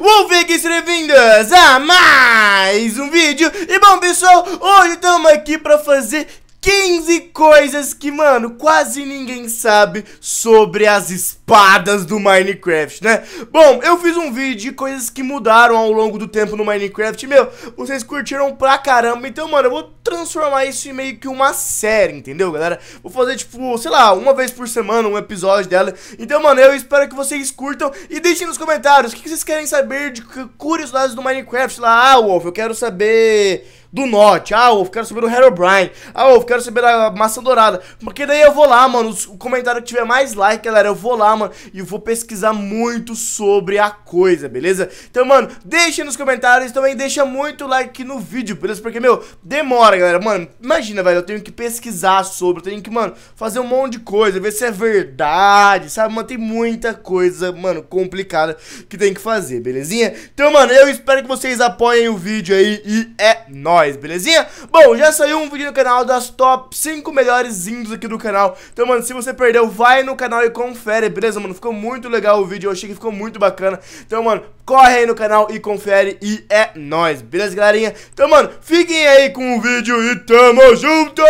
Wolfix, bem-vindos a mais um vídeo E bom pessoal, hoje estamos aqui para fazer 15 coisas que, mano, quase ninguém sabe sobre as espadas do Minecraft, né? Bom, eu fiz um vídeo de coisas que mudaram ao longo do tempo no Minecraft, meu, vocês curtiram pra caramba, então, mano, eu vou transformar isso em meio que uma série, entendeu, galera? Vou fazer, tipo, sei lá, uma vez por semana um episódio dela, então, mano, eu espero que vocês curtam e deixem nos comentários o que, vocês querem saber de curiosidades do Minecraft, lá, ah, Wolf, eu quero saber do norte. Ah, eu quero saber do Harry O'Brien. Ah, eu quero saber a maçã dourada. Porque daí eu vou lá, mano. O comentário que tiver mais like, galera, eu vou lá, mano. E eu vou pesquisar muito sobre a coisa, beleza? Então, mano, deixa nos comentários também. Deixa muito like no vídeo, beleza? Porque, meu, demora, galera. Mano, imagina, velho. Eu tenho que pesquisar sobre. Eu tenho que, mano, fazer um monte de coisa. Ver se é verdade, sabe? Mano, tem muita coisa, mano, complicada que tem que fazer, belezinha? Então, mano, eu espero que vocês apoiem o vídeo aí. E é nóis nós, belezinha? Bom, já saiu um vídeo no canal das top 5 melhores índios aqui do canal Então, mano, se você perdeu, vai no canal e confere, beleza, mano? Ficou muito legal o vídeo, eu achei que ficou muito bacana Então, mano, corre aí no canal e confere e é nóis, beleza, galerinha? Então, mano, fiquem aí com o vídeo e tamo junto!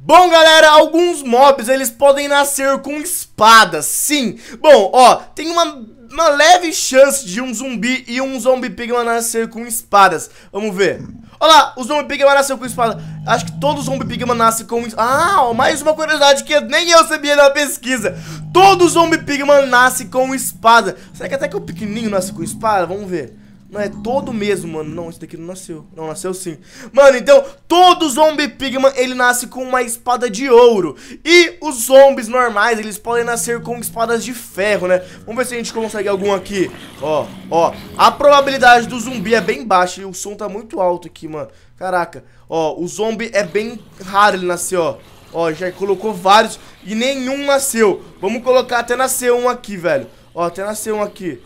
Bom, galera, alguns mobs, eles podem nascer com espadas, sim Bom, ó, tem uma uma leve chance de um zumbi e um zombie pigman nascer com espadas. Vamos ver. Olha lá, o zombie pigman nasceu com espada. Acho que todo zombie pigman nasce com... Ah, mais uma curiosidade que nem eu sabia na pesquisa. Todo zombie pigman nasce com espada. Será que até que o pequenininho nasce com espada? Vamos ver. Não, é todo mesmo, mano. Não, esse daqui não nasceu. Não, nasceu sim. Mano, então, todo zombie pigman, ele nasce com uma espada de ouro. E os zombies normais, eles podem nascer com espadas de ferro, né? Vamos ver se a gente consegue algum aqui. Ó, ó. A probabilidade do zumbi é bem baixa e o som tá muito alto aqui, mano. Caraca. Ó, o zumbi é bem raro ele nascer, ó. Ó, já colocou vários e nenhum nasceu. Vamos colocar até nascer um aqui, velho. Ó, até nascer um aqui.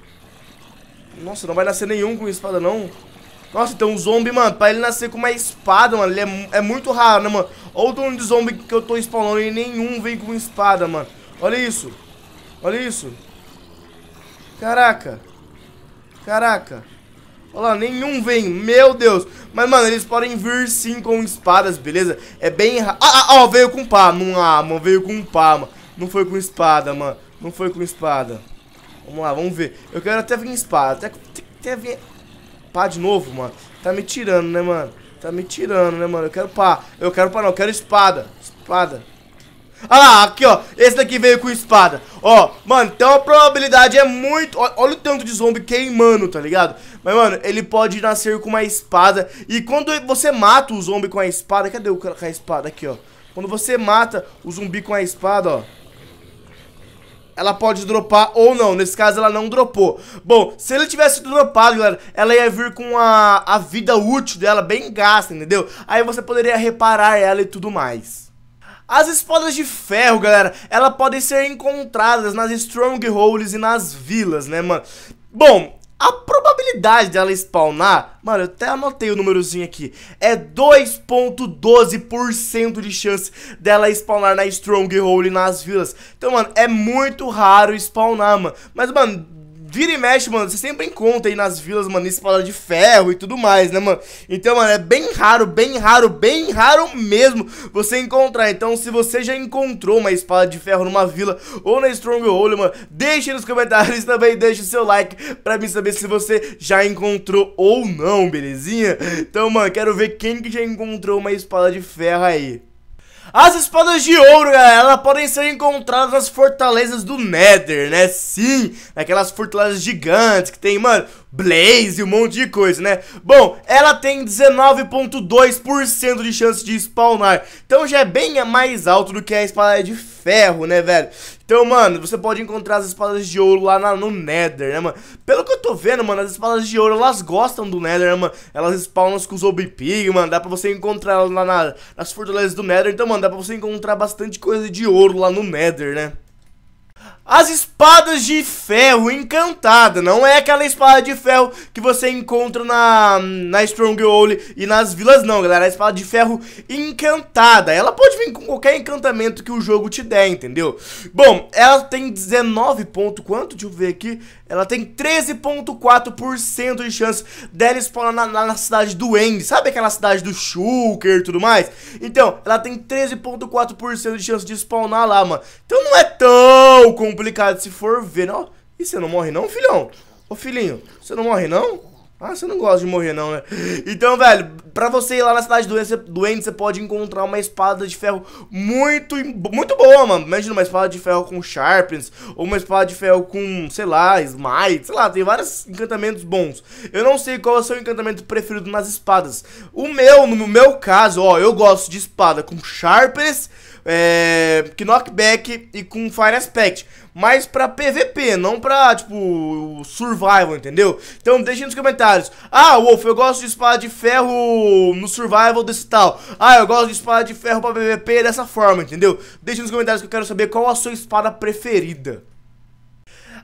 Nossa, não vai nascer nenhum com espada, não. Nossa, tem um zombie, mano. Pra ele nascer com uma espada, mano. Ele é, é muito raro, né, mano? Olha o dono de zombie que eu tô spawnando e nenhum vem com espada, mano. Olha isso. Olha isso. Caraca. Caraca. Olha lá, nenhum vem. Meu Deus. Mas, mano, eles podem vir sim com espadas, beleza? É bem... Ah, ah, ah, veio com pá. Não, ah, mano, veio com pá, mano. Não foi com espada, mano. Não foi com espada. Vamos lá, vamos ver. Eu quero até vir espada. Até, até vir... Pá de novo, mano. Tá me tirando, né, mano? Tá me tirando, né, mano? Eu quero pá. Eu quero pá, não. Eu quero espada. Espada. Ah lá, aqui, ó. Esse daqui veio com espada. Ó, mano, então a probabilidade é muito... Olha, olha o tanto de zumbi queimando, tá ligado? Mas, mano, ele pode nascer com uma espada. E quando você mata o zumbi com a espada... Cadê o cara com a espada? Aqui, ó. Quando você mata o zumbi com a espada, ó ela pode dropar ou não. Nesse caso, ela não dropou. Bom, se ele tivesse dropado, galera, ela ia vir com a, a vida útil dela bem gasta, entendeu? Aí você poderia reparar ela e tudo mais. As espadas de ferro, galera, elas podem ser encontradas nas strongholds e nas vilas, né, mano? Bom, a probabilidade dela spawnar, mano, eu até anotei o númerozinho aqui, é 2.12% de chance dela spawnar na Stronghold e nas vilas. Então, mano, é muito raro spawnar, mano. Mas, mano, vira e mexe, mano, você sempre encontra aí nas vilas, mano, espada de ferro e tudo mais, né, mano? Então, mano, é bem raro, bem raro, bem raro mesmo você encontrar. Então, se você já encontrou uma espada de ferro numa vila ou na Stronghold, mano, deixe nos comentários também, deixe o seu like pra mim saber se você já encontrou ou não, belezinha? Então, mano, quero ver quem que já encontrou uma espada de ferro aí. As espadas de ouro, galera, elas podem ser encontradas nas fortalezas do Nether, né? Sim, naquelas fortalezas gigantes que tem, mano, Blaze, um monte de coisa, né? Bom, ela tem 19.2% de chance de spawnar. Então já é bem mais alto do que a espada de ferro, né, velho? Então, mano, você pode encontrar as espadas de ouro lá na, no Nether, né, mano? Pelo que eu tô vendo, mano, as espadas de ouro, elas gostam do Nether, né, mano? Elas spawnam com os pig, mano, dá pra você encontrar lá na, nas fortalezas do Nether. Então, mano, dá pra você encontrar bastante coisa de ouro lá no Nether, né? As espadas de ferro encantada, não é aquela espada de ferro que você encontra na, na Stronghold e nas vilas não, galera, é a espada de ferro encantada, ela pode vir com qualquer encantamento que o jogo te der, entendeu? Bom, ela tem 19 ponto, quanto? Deixa eu ver aqui, ela tem 13.4% de chance dela spawnar na, na, na, cidade do End, sabe aquela cidade do Shulker e tudo mais? Então, ela tem 13.4% de chance de spawnar lá, mano, então não é tão complicado se for ver, não? E você não morre não, filhão? Ô filhinho, você não morre não? Ah, você não gosta de morrer, não, né? Então, velho, pra você ir lá na cidade doente, doente você pode encontrar uma espada de ferro muito, muito boa, mano. Imagina uma espada de ferro com sharpens, ou uma espada de ferro com, sei lá, smite, sei lá, tem vários encantamentos bons. Eu não sei qual é o seu encantamento preferido nas espadas. O meu, no meu caso, ó, eu gosto de espada com sharpens, é, eh, knockback e com fire aspect mas pra PVP, não pra, tipo, survival, entendeu? Então deixa nos comentários. Ah, Wolf, eu gosto de espada de ferro no survival desse tal. Ah, eu gosto de espada de ferro pra PVP dessa forma, entendeu? Deixa nos comentários que eu quero saber qual a sua espada preferida.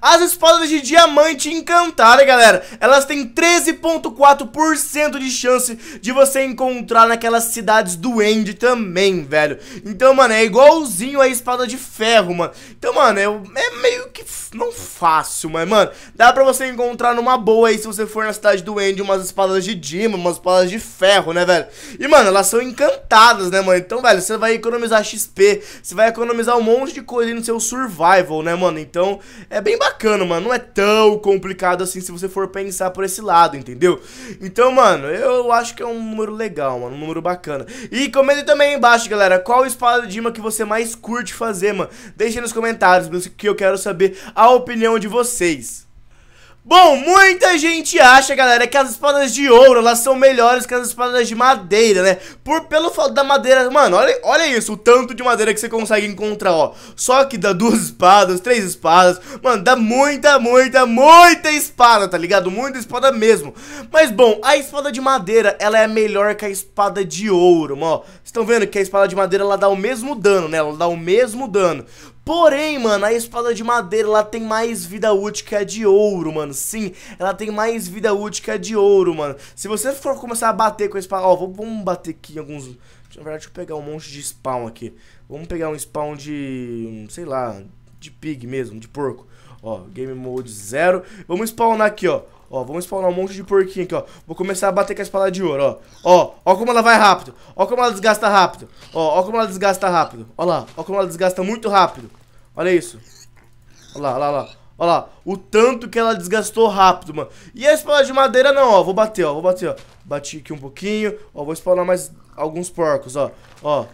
As espadas de diamante encantada, galera, elas têm 13.4% de chance de você encontrar naquelas cidades do End também, velho. Então, mano, é igualzinho a espada de ferro, mano. Então, mano, é meio que não fácil, mas, mano, dá pra você encontrar numa boa aí se você for na cidade do End umas espadas de Dima, umas espadas de ferro, né, velho? E, mano, elas são encantadas, né, mano? Então, velho, você vai economizar XP, você vai economizar um monte de coisa aí no seu survival, né, mano? Então, é bem bacana bacana, mano. Não é tão complicado assim se você for pensar por esse lado, entendeu? Então, mano, eu acho que é um número legal, mano. Um número bacana. E comenta também aí embaixo, galera, qual espada de imã que você mais curte fazer, mano. Deixa nos comentários, que eu quero saber a opinião de vocês. Bom, muita gente acha, galera, que as espadas de ouro, elas são melhores que as espadas de madeira, né? Por, pelo fato da madeira... Mano, olha, olha isso, o tanto de madeira que você consegue encontrar, ó. Só que dá duas espadas, três espadas. Mano, dá muita, muita, muita espada, tá ligado? Muita espada mesmo. Mas, bom, a espada de madeira, ela é melhor que a espada de ouro, ó. Vocês estão vendo que a espada de madeira, ela dá o mesmo dano, né? Ela dá o mesmo dano. Porém, mano, a espada de madeira, ela tem mais vida útil que a de ouro, mano. Sim, ela tem mais vida útil que a de ouro, mano. Se você for começar a bater com a espada... Ó, vamos bater aqui alguns... Na verdade, deixa eu pegar um monte de spawn aqui. Vamos pegar um spawn de... Sei lá, de pig mesmo, de porco. Ó, game mode zero. Vamos spawnar aqui, ó. Ó, vamos spawnar um monte de porquinho aqui, ó. Vou começar a bater com a espada de ouro, ó. Ó, ó como ela vai rápido. Ó como ela desgasta rápido. Ó, ó como ela desgasta rápido. Ó lá, ó como ela desgasta muito rápido. Olha isso. Olha lá, olha lá, olha lá. o tanto que ela desgastou rápido, mano. E a espada de madeira não, ó. Vou bater, ó. Vou bater, ó. Bati aqui um pouquinho. Ó, vou spawnar mais alguns porcos, ó. Ó.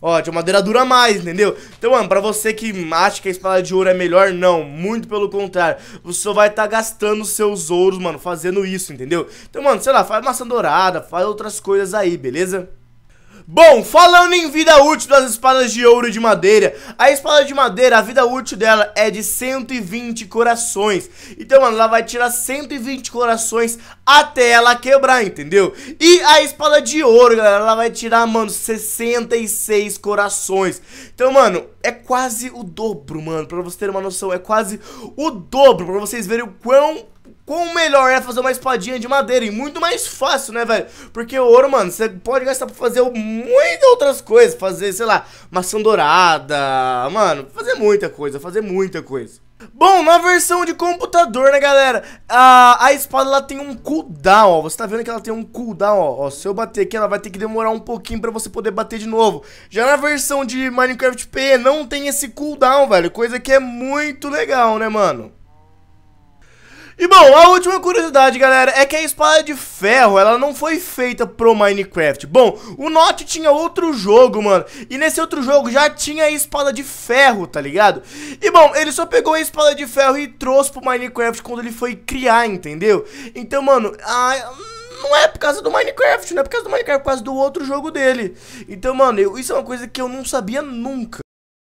Ó, de madeira dura mais, entendeu? Então, mano, pra você que acha que a espada de ouro é melhor, não. Muito pelo contrário. Você só vai estar tá gastando seus ouros, mano, fazendo isso, entendeu? Então, mano, sei lá, faz maçã dourada, faz outras coisas aí, beleza? Bom, falando em vida útil das espadas de ouro e de madeira, a espada de madeira, a vida útil dela é de 120 corações. Então, mano, ela vai tirar 120 corações até ela quebrar, entendeu? E a espada de ouro, galera, ela vai tirar, mano, 66 corações. Então, mano, é quase o dobro, mano, pra você ter uma noção, é quase o dobro, pra vocês verem o quão como melhor é fazer uma espadinha de madeira? E muito mais fácil, né, velho? Porque o ouro, mano, você pode gastar pra fazer muitas outras coisas. Fazer, sei lá, maçã dourada. Mano, fazer muita coisa, fazer muita coisa. Bom, na versão de computador, né, galera? A, a espada, ela tem um cooldown, ó. Você tá vendo que ela tem um cooldown, ó. ó. Se eu bater aqui, ela vai ter que demorar um pouquinho pra você poder bater de novo. Já na versão de Minecraft PE, não tem esse cooldown, velho. Coisa que é muito legal, né, mano? E bom, a última curiosidade, galera, é que a espada de ferro, ela não foi feita pro Minecraft. Bom, o Notch tinha outro jogo, mano, e nesse outro jogo já tinha a espada de ferro, tá ligado? E bom, ele só pegou a espada de ferro e trouxe pro Minecraft quando ele foi criar, entendeu? Então, mano, a não é por causa do Minecraft, não é por causa do Minecraft, é por causa do outro jogo dele. Então, mano, eu, isso é uma coisa que eu não sabia nunca.